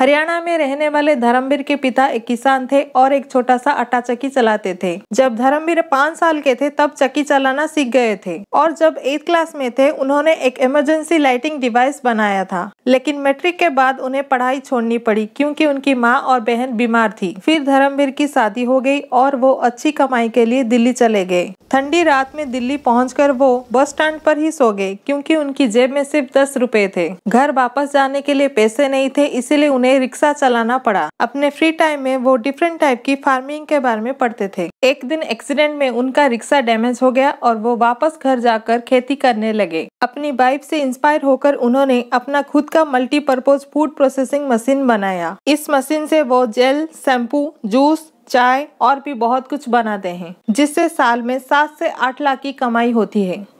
हरियाणा में रहने वाले धर्मवीर के पिता एक किसान थे और एक छोटा सा आटा चक्की चलाते थे जब धर्मवीर पाँच साल के थे तब चक्की चलाना सीख गए थे और जब एट क्लास में थे उन्होंने एक इमरजेंसी लाइटिंग डिवाइस बनाया था लेकिन मैट्रिक के बाद उन्हें पढ़ाई छोड़नी पड़ी क्योंकि उनकी माँ और बहन बीमार थी फिर धर्मवीर की शादी हो गई और वो अच्छी कमाई के लिए दिल्ली चले गए ठंडी रात में दिल्ली पहुँच वो बस स्टैंड पर ही सो गए क्योंकि उनकी जेब में सिर्फ दस रुपए थे घर वापस जाने के लिए पैसे नहीं थे इसीलिए उन्हें रिक्शा चलाना पड़ा अपने फ्री टाइम में वो डिफरेंट टाइप की फार्मिंग के बारे में पढ़ते थे एक दिन एक्सीडेंट में उनका रिक्शा डैमेज हो गया और वो वापस घर जाकर खेती करने लगे अपनी वाइफ से इंस्पायर होकर उन्होंने अपना खुद का मल्टीपर्पोज फूड प्रोसेसिंग मशीन बनाया इस मशीन से वो जेल शैम्पू जूस चाय और भी बहुत कुछ बनाते हैं जिससे साल में सात से आठ लाख की कमाई होती है